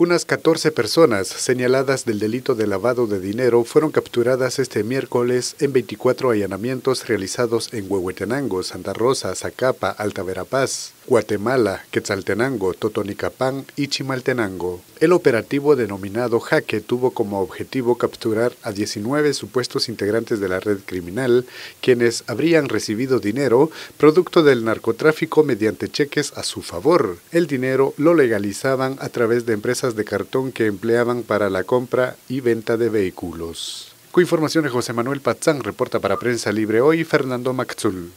Unas 14 personas señaladas del delito de lavado de dinero fueron capturadas este miércoles en 24 allanamientos realizados en Huehuetenango, Santa Rosa, Zacapa, Alta Verapaz, Guatemala, Quetzaltenango, Totonicapán y Chimaltenango. El operativo denominado Jaque tuvo como objetivo capturar a 19 supuestos integrantes de la red criminal, quienes habrían recibido dinero producto del narcotráfico mediante cheques a su favor. El dinero lo legalizaban a través de empresas de cartón que empleaban para la compra y venta de vehículos. Con información de José Manuel Pazán, reporta para Prensa Libre hoy Fernando Maxul.